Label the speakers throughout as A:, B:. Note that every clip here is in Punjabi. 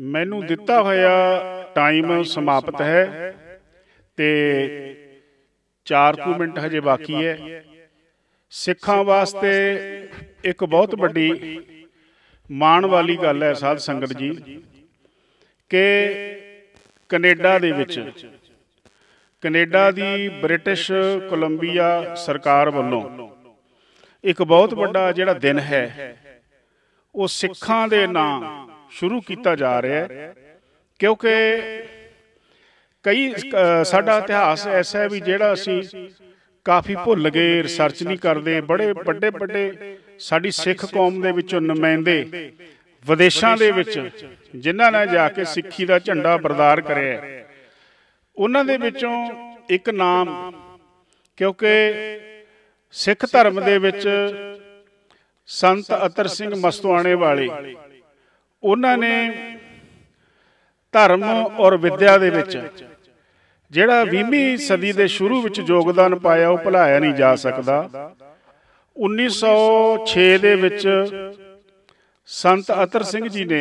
A: ਮੈਨੂੰ ਦਿੱਤਾ ਹੋਇਆ ਟਾਈਮ ਸਮਾਪਤ ਹੈ ਤੇ 4 ਮਿੰਟ ਹਜੇ ਬਾਕੀ ਹੈ ਸਿੱਖਾਂ ਵਾਸਤੇ ਇੱਕ ਬਹੁਤ ਵੱਡੀ ਮਾਣ ਵਾਲੀ ਗੱਲ ਹੈ ਸਾਧ ਸੰਗਤ ਜੀ ਕਿ ਕੈਨੇਡਾ ਦੇ ਵਿੱਚ ਕੈਨੇਡਾ ਦੀ ਬ੍ਰਿਟਿਸ਼ ਕੋਲੰਬੀਆ ਸਰਕਾਰ ਵੱਲੋਂ ਇੱਕ ਬਹੁਤ ਵੱਡਾ ਜਿਹੜਾ ਦਿਨ ਹੈ ਉਹ ਸਿੱਖਾਂ ਦੇ ਨਾਂ ਸ਼ੁਰੂ ਕੀਤਾ ਜਾ ਰਿਹਾ ਹੈ ਕਿਉਂਕਿ ਕਈ ਸਾਡਾ ਇਤਿਹਾਸ ਐਸਾ ਹੈ ਵੀ ਜਿਹੜਾ ਅਸੀਂ ਕਾਫੀ ਭੁੱਲ ਗਏ ਰਿਸਰਚ ਨਹੀਂ ਕਰਦੇ ਬੜੇ ਵੱਡੇ ਵੱਡੇ ਸਾਡੀ ਸਿੱਖ ਕੌਮ ਦੇ ਵਿੱਚੋਂ ਨੁਮਾਇੰਦੇ ਵਿਦੇਸ਼ਾਂ ਦੇ ਵਿੱਚ ਜਿਨ੍ਹਾਂ ਨੇ ਜਾ ਕੇ ਸਿੱਖੀ ਦਾ ਝੰਡਾ ਬਰਦਾਰ ਕਰਿਆ ਉਹਨਾਂ ਦੇ ਵਿੱਚੋਂ ਇੱਕ ਨਾਮ ਕਿਉਂਕਿ ਸਿੱਖ ਧਰਮ ਦੇ ਵਿੱਚ ਸੰਤ ਅਤਰ ਸਿੰਘ ਮਸਤਵਾਣੇ ਵਾਲੇ ਉਹਨਾਂ ਨੇ ਧਰਮ ਔਰ ਵਿਦਿਆ ਦੇ ਵਿੱਚ ਜਿਹੜਾ 20ਵੀਂ ਸਦੀ ਦੇ ਸ਼ੁਰੂ ਵਿੱਚ ਯੋਗਦਾਨ ਪਾਇਆ ਉਹ ਭੁਲਾਇਆ ਨਹੀਂ ਜਾ ਸਕਦਾ 1906 ਦੇ ਵਿੱਚ ਸੰਤ ਅਤਰ ਸਿੰਘ ਜੀ ਨੇ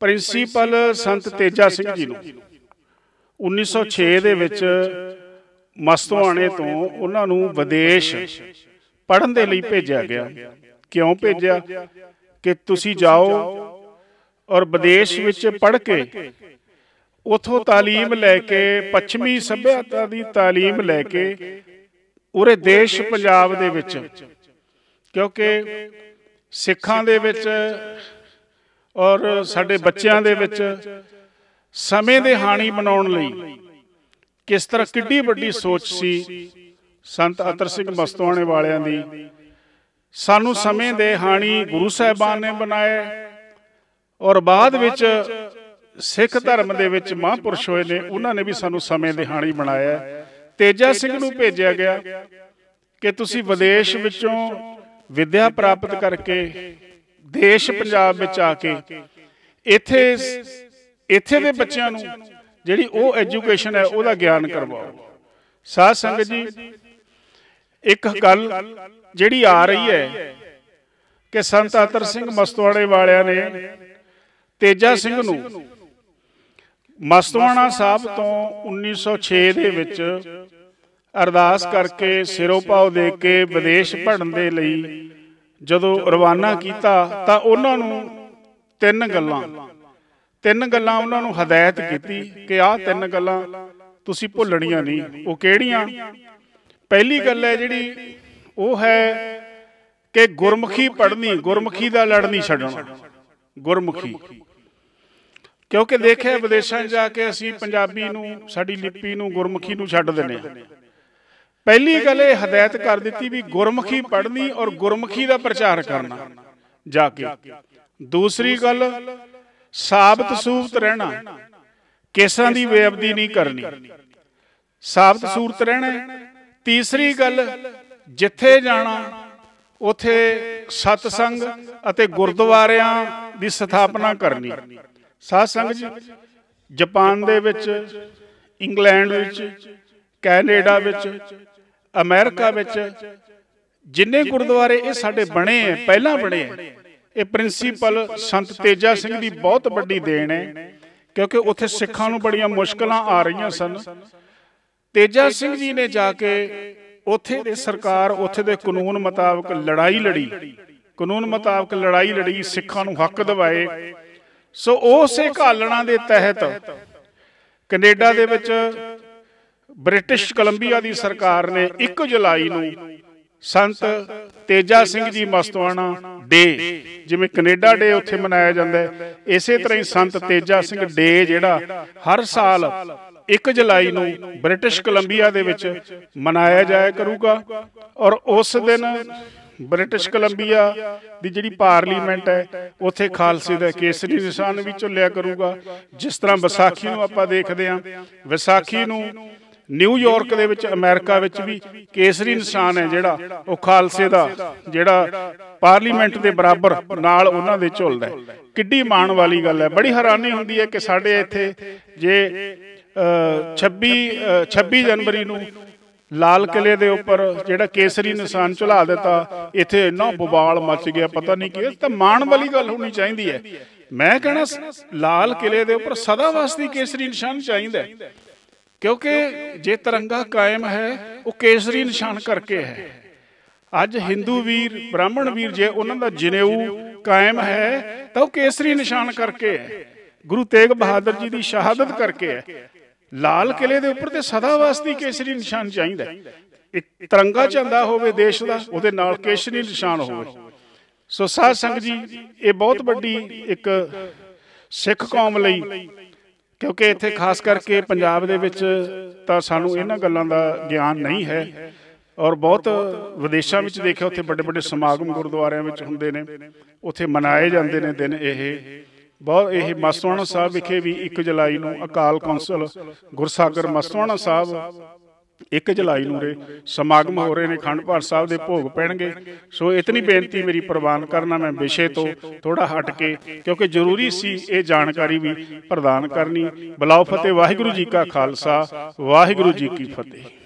A: ਪ੍ਰਿੰਸੀਪਲ ਸੰਤ ਤੇਜਾ ਸਿੰਘ ਜੀ ਨੂੰ 1906 ਦੇ ਵਿੱਚ ਮਸਤਵਾਣੇ ਤੋਂ ਉਹਨਾਂ ਨੂੰ ਵਿਦੇਸ਼ ਪੜਨ ਦੇ ਲਈ ਭੇਜਿਆ ਗਿਆ ਕਿਉਂ ਭੇਜਿਆ ਕਿ ਤੁਸੀਂ ਜਾਓ ਔਰ ਵਿਦੇਸ਼ ਵਿੱਚ ਪੜ੍ਹ ਕੇ ਉਥੋਂ تعلیم ਲੈ ਕੇ ਪੱਛਮੀ ਸਭਿਆਤਾ ਦੀ تعلیم ਲੈ ਕੇ ਉਰੇ ਦੇਸ਼ ਪੰਜਾਬ ਦੇ ਵਿੱਚ ਕਿਉਂਕਿ ਸਿੱਖਾਂ ਦੇ ਵਿੱਚ ਔਰ ਸਾਡੇ ਬੱਚਿਆਂ ਦੇ ਵਿੱਚ ਸਮੇਂ ਦੇ ਹਾਣੀ ਬਣਾਉਣ ਲਈ ਕਿਸ ਤਰ੍ਹਾਂ ਕਿੱਡੀ ਵੱਡੀ ਸੋਚ ਸੀ ਸੰਤ ਅਤਰ ਸਿੰਘ ਮਸਤਵਾਣੇ ਵਾਲਿਆਂ ਦੀ ਸਾਨੂੰ ਸਮੇਂ ਦੇ ਹਾਣੀ ਗੁਰੂ ਸਾਹਿਬਾਨ ਨੇ ਬਣਾਏ ਔਰ ਬਾਅਦ ਵਿੱਚ ਸਿੱਖ ਧਰਮ ਦੇ ਵਿੱਚ ਮਹਾਂਪੁਰਸ਼ ਹੋਏ ਨੇ ਉਹਨਾਂ ਨੇ ਵੀ ਸਾਨੂੰ ਸਮੇਂ ਦੇ ਹਾਣੀ ਬਣਾਇਆ ਤੇਜਾ ਸਿੰਘ ਨੂੰ ਭੇਜਿਆ ਗਿਆ ਕਿ ਤੁਸੀਂ ਵਿਦੇਸ਼ ਵਿੱਚੋਂ ਵਿਦਿਆ ਪ੍ਰਾਪਤ ਕਰਕੇ ਦੇਸ਼ ਪੰਜਾਬ ਵਿੱਚ ਆ ਕੇ ਇੱਥੇ ਇੱਥੇ ਦੇ ਬੱਚਿਆਂ ਨੂੰ ਜਿਹੜੀ ਉਹ ਐਜੂਕੇਸ਼ਨ ਹੈ ਉਹਦਾ ਗਿਆਨ ਕਰਵਾਓ ਸਾਧ ਸੰਗਤ ਜੀ ਇੱਕ ਗੱਲ ਜਿਹੜੀ ਆ ਰਹੀ ਹੈ ਕਿ ਸੰਤ ਆਤਰ ਸਿੰਘ ਮਸਤਵਾੜੇ ਵਾਲਿਆਂ ਨੇ ਤੇਜਾ ਸਿੰਘ ਨੂੰ ਮਸਤਵਾਣਾ ਸਾਹਿਬ ਤੋਂ 1906 ਦੇ ਵਿੱਚ ਅਰਦਾਸ ਕਰਕੇ ਸਿਰੋਪਾਉ ਦੇ ਕੇ ਵਿਦੇਸ਼ ਭੜਨ ਦੇ ਲਈ ਜਦੋਂ ਰਵਾਨਾ ਕੀਤਾ ਤਾਂ ਉਹਨਾਂ ਨੂੰ ਤਿੰਨ ਗੱਲਾਂ ਤਿੰਨ ਗੱਲਾਂ ਉਹਨਾਂ ਨੂੰ ਹਦਾਇਤ ਕੀਤੀ ਕਿ ਆਹ ਤਿੰਨ ਗੱਲਾਂ ਤੁਸੀਂ ਭੁੱਲਣੀਆਂ ਨਹੀਂ ਉਹ ਕਿਹੜੀਆਂ ਪਹਿਲੀ ਗੱਲ ਹੈ ਜਿਹੜੀ ਉਹ ਹੈ ਕਿ ਗੁਰਮੁਖੀ ਪੜ੍ਹਨੀ ਗੁਰਮੁਖੀ ਦਾ ਲੜ ਨਹੀਂ ਛੱਡਣਾ ਗੁਰਮੁਖੀ ਕਿਉਂਕਿ ਦੇਖਿਆ ਵਿਦੇਸ਼ਾਂ ਜਾ ਕੇ ਅਸੀਂ ਪੰਜਾਬੀ ਨੂੰ ਸਾਡੀ ਲਿਪੀ ਨੂੰ ਗੁਰਮੁਖੀ ਨੂੰ ਛੱਡ ਦਿੰਦੇ ਆ ਪਹਿਲੀ ਗੱਲ ਇਹ ਹਦਾਇਤ ਕਰ ਦਿੱਤੀ ਵੀ ਗੁਰਮੁਖੀ ਪੜ੍ਹਨੀ ਔਰ ਗੁਰਮੁਖੀ ਦਾ ਪ੍ਰਚਾਰ ਕਰਨਾ ਜਾ ਕੇ ਦੂਸਰੀ ਗੱਲ ਸਾਬਤ ਸੂਰਤ ਰਹਿਣਾ ਕਿਸਾਂ ਦੀ ਬੇਅਬਦੀ ਨਹੀਂ ਕਰਨੀ ਸਾਬਤ ਸੂਰਤ ਰਹਿਣਾ ਤੀਸਰੀ ਗੱਲ ਜਿੱਥੇ ਜਾਣਾ ਉਥੇ ਸਤਸੰਗ ਅਤੇ ਗੁਰਦੁਆਰਿਆਂ ਦੀ ਸਥਾਪਨਾ ਕਰਨੀ ਸਾਧ ਸੰਗ ਜੀ ਜਾਪਾਨ ਦੇ ਵਿੱਚ ਇੰਗਲੈਂਡ ਵਿੱਚ ਕੈਨੇਡਾ ਵਿੱਚ ਅਮਰੀਕਾ ਵਿੱਚ ਜਿੰਨੇ ਗੁਰਦੁਆਰੇ ਇਹ ਸਾਡੇ ਬਣੇ ਆ ਪਹਿਲਾਂ ਬਣੇ ਆ ਇਹ ਪ੍ਰਿੰਸੀਪਲ ਸੰਤ ਤੇਜਾ ਸਿੰਘ ਦੀ ਬਹੁਤ ਵੱਡੀ ਦੇਣ ਹੈ ਕਿਉਂਕਿ ਉੱਥੇ ਸਿੱਖਾਂ ਨੂੰ ਬੜੀਆਂ ਮੁਸ਼ਕਲਾਂ ਆ ਰਹੀਆਂ ਸਨ ਤੇਜਾ ਸਿੰਘ ਜੀ ਨੇ ਜਾ ਕੇ ਉੱਥੇ ਦੇ ਸਰਕਾਰ ਉੱਥੇ ਦੇ ਕਾਨੂੰਨ ਮੁਤਾਬਕ ਲੜਾਈ ਲੜੀ ਕਾਨੂੰਨ ਮੁਤਾਬਕ ਲੜਾਈ ਲੜੀ ਸਿੱਖਾਂ ਨੂੰ ਹੱਕ ਦਿਵਾਏ ਸੋ ਉਸੇ ਘਾਲਣਾ ਦੇ ਤਹਿਤ ਕੈਨੇਡਾ ਦੇ ਵਿੱਚ ਬ੍ਰਿਟਿਸ਼ ਕੋਲੰਬੀਆ ਦੀ ਸਰਕਾਰ ਨੇ 1 ਜੁਲਾਈ ਨੂੰ ਸੰਤ ਤੇਜਾ ਸਿੰਘ ਜੀ ਮਸਤਵਾਣਾ ਡੇ ਜਿਵੇਂ ਕੈਨੇਡਾ ਡੇ ਉੱਥੇ ਮਨਾਇਆ ਜਾਂਦਾ ਹੈ ਇਸੇ ਤਰ੍ਹਾਂ ਹੀ ਸੰਤ ਤੇਜਾ ਸਿੰਘ ਡੇ ਜਿਹੜਾ ਹਰ ਸਾਲ 1 ਜੁਲਾਈ ਨੂੰ ਬ੍ਰਿਟਿਸ਼ ਕੋਲੰਬੀਆ ਦੇ ਵਿੱਚ ਮਨਾਇਆ ਜਾਇਆ ਕਰੂਗਾ ਔਰ ਉਸ ਦਿਨ ਬ੍ਰਿਟਿਸ਼ ਕੋਲੰਬੀਆ ਦੀ ਜਿਹੜੀ ਪਾਰਲੀਮੈਂਟ ਹੈ ਉੱਥੇ ਖਾਲਸੇ ਦਾ ਕੇਸਰੀ ਨਿਸ਼ਾਨ ਵੀ ਚੁੱਲਿਆ ਕਰੂਗਾ ਜਿਸ ਤਰ੍ਹਾਂ ਵਿਸਾਖੀ ਨੂੰ ਆਪਾਂ ਦੇਖਦੇ ਆਂ ਵਿਸਾਖੀ ਨੂੰ ਨਿਊਯਾਰਕ ਦੇ ਵਿੱਚ ਅਮਰੀਕਾ ਵਿੱਚ ਵੀ ਕੇਸਰੀ ਨਿਸ਼ਾਨ ਹੈ ਜਿਹੜਾ ਉਹ ਖਾਲਸੇ ਦਾ ਜਿਹੜਾ ਪਾਰਲੀਮੈਂਟ ਦੇ ਬਰਾਬਰ ਨਾਲ ਉਹਨਾਂ ਦੇ ਝੁੱਲਦਾ ਕਿੱਡੀ ਮਾਣ ਵਾਲੀ ਗੱਲ ਹੈ ਬੜੀ ਹੈਰਾਨੀ ਹੁੰਦੀ ਹੈ ਕਿ ਸਾਡੇ ਇੱਥੇ ਜੇ 26 26 ਜਨਵਰੀ ਨੂੰ ਲਾਲ ਕਿਲੇ ਦੇ ਉੱਪਰ ਜਿਹੜਾ ਕੇਸਰੀ ਨਿਸ਼ਾਨ ਝੁਲਾ ਦਿੱਤਾ ਇੱਥੇ ਇੰਨਾ ਬਵਾਲ ਮਚ ਗਿਆ ਪਤਾ ਨਹੀਂ ਕਿ ਤਾਂ ਮਾਣ ਵਾਲੀ ਗੱਲ ਹੋਣੀ ਚਾਹੀਦੀ ਹੈ ਮੈਂ ਕਹਿੰਦਾ ਲਾਲ ਕਿਲੇ ਦੇ ਉੱਪਰ ਸਦਾ ਵਾਸਤੇ ਕੇਸਰੀ ਨਿਸ਼ਾਨ ਚਾਹੀਦਾ ਹੈ ਕਿਉਂਕਿ ਜੇ ਤਿਰੰਗਾ ਕਾਇਮ ਹੈ ਉਹ ਕੇਸਰੀ ਨਿਸ਼ਾਨ ਕਰਕੇ ਹੈ ਅੱਜ Hindu ਵੀਰ ਬ੍ਰਾਹਮਣ ਵੀਰ ਜੇ ਉਹਨਾਂ ਦਾ ਜਨੇਊ ਕਾਇਮ ਹੈ ਤਾਂ ਉਹ ਕੇਸਰੀ ਨਿਸ਼ਾਨ ਕਰਕੇ ਹੈ ਗੁਰੂ ਤੇਗ ਬਹਾਦਰ ਜੀ ਦੀ ਸ਼ਹਾਦਤ ਕਰਕੇ ਹੈ ਲਾਲ ਕਿਲੇ ਦੇ ਉੱਪਰ ਤੇ ਸਦਾ ਵਾਸਤੇ ਕੇਸਰੀ ਨਿਸ਼ਾਨ ਚਾਹੀਦਾ ਇੱਕ ਤਿਰੰਗਾ ਚੰਦਾ ਹੋਵੇ ਦੇਸ਼ ਦਾ ਉਹਦੇ ਨਾਲ ਕੇਸਰੀ ਨਿਸ਼ਾਨ ਹੋਵੇ ਸੋ ਸਾਧ ਸੰਗਤ ਜੀ ਇਹ ਬਹੁਤ ਵੱਡੀ ਇੱਕ ਸਿੱਖ ਕੌਮ ਲਈ ਕਿਉਂਕਿ ਇੱਥੇ ਖਾਸ ਕਰਕੇ ਪੰਜਾਬ ਦੇ ਵਿੱਚ ਤਾਂ ਸਾਨੂੰ ਇਹਨਾਂ ਗੱਲਾਂ ਦਾ ਗਿਆਨ ਨਹੀਂ ਹੈ ਔਰ ਬਹੁਤ ਵਿਦੇਸ਼ਾਂ ਵਿੱਚ ਦੇਖਿਆ ਉੱਥੇ ਵੱਡੇ ਵੱਡੇ ਸਮਾਗਮ ਗੁਰਦੁਆਰਿਆਂ ਵਿੱਚ ਹੁੰਦੇ ਨੇ ਉੱਥੇ ਮਨਾਏ ਜਾਂਦੇ ਨੇ ਦਿਨ ਇਹ ਬਹੁਤ ਇਹ ਮਸਤਵਾਣਾ ਸਾਹਿਬ ਵਿਖੇ ਵੀ 1 ਜੁਲਾਈ ਨੂੰ ਅਕਾਲ ਕੌਂਸਲ ਗੁਰਸਾਗਰ ਮਸਤਵਾਣਾ ਸਾਹਿਬ 1 ਜੁਲਾਈ ਨੂੰ ਰੇ ਸਮਾਗਮ ਹੋ ਰਹੇ ਨੇ ਖੰਡ ਸਾਹਿਬ ਦੇ ਭੋਗ ਪੈਣਗੇ ਸੋ ਇਤਨੀ ਬੇਨਤੀ ਮੇਰੀ ਪ੍ਰਵਾਨ ਕਰਨਾ ਮੈਂ ਵਿਸ਼ੇ ਤੋਂ ਥੋੜਾ ਹਟ ਕੇ ਕਿਉਂਕਿ ਜ਼ਰੂਰੀ ਸੀ ਇਹ ਜਾਣਕਾਰੀ ਵੀ ਪ੍ਰਦਾਨ ਕਰਨੀ ਬਲਾਉ ਫਤਿਹ ਵਾਹਿਗੁਰੂ ਜੀ ਕਾ ਖਾਲਸਾ ਵਾਹਿਗੁਰੂ ਜੀ ਕੀ ਫਤਿਹ